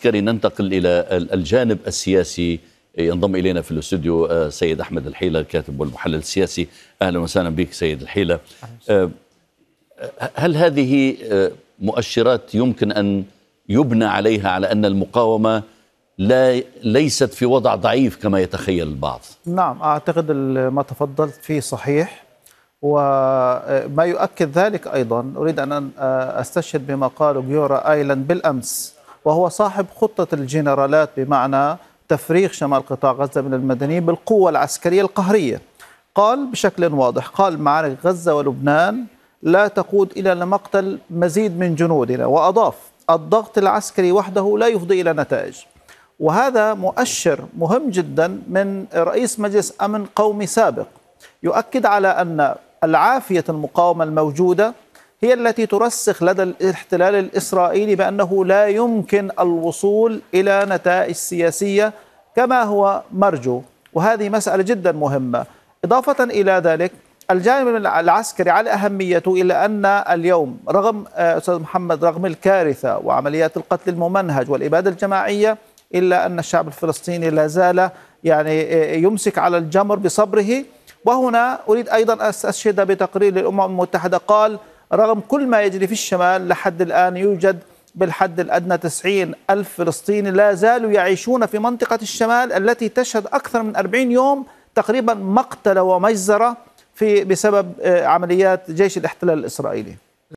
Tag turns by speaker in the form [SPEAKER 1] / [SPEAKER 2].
[SPEAKER 1] عسكري ننتقل إلى الجانب السياسي ينضم إلينا في الاستوديو آه، سيد أحمد الحيلة الكاتب والمحلل السياسي أهلا وسهلا بك سيد الحيلة آه، هل هذه آه، مؤشرات يمكن أن يبنى عليها على أن المقاومة لا ليست في وضع ضعيف كما يتخيل البعض
[SPEAKER 2] نعم أعتقد ما تفضلت فيه صحيح وما يؤكد ذلك أيضا أريد أن أستشهد بما قاله جيورا آيلاند بالأمس وهو صاحب خطة الجنرالات بمعنى تفريغ شمال قطاع غزة من المدنيين بالقوة العسكرية القهرية قال بشكل واضح قال معارك غزة ولبنان لا تقود إلى مقتل مزيد من جنودنا وأضاف الضغط العسكري وحده لا يفضي إلى نتائج وهذا مؤشر مهم جدا من رئيس مجلس أمن قومي سابق يؤكد على أن العافية المقاومة الموجودة هي التي ترسخ لدى الاحتلال الإسرائيلي بأنه لا يمكن الوصول إلى نتائج سياسية كما هو مرجو وهذه مسألة جدا مهمة إضافة إلى ذلك الجانب العسكري على أهميته الى أن اليوم رغم آه، أستاذ محمد رغم الكارثة وعمليات القتل الممنهج والإبادة الجماعية إلا أن الشعب الفلسطيني لا زال يعني آه، يمسك على الجمر بصبره وهنا أريد أيضا أستشهد بتقرير للأمم المتحدة قال رغم كل ما يجري في الشمال لحد الآن يوجد بالحد الأدنى 90 ألف فلسطيني لا زالوا يعيشون في منطقة الشمال التي تشهد أكثر من 40 يوم تقريبا مقتلة ومجزرة في بسبب آه، عمليات جيش الاحتلال الإسرائيلي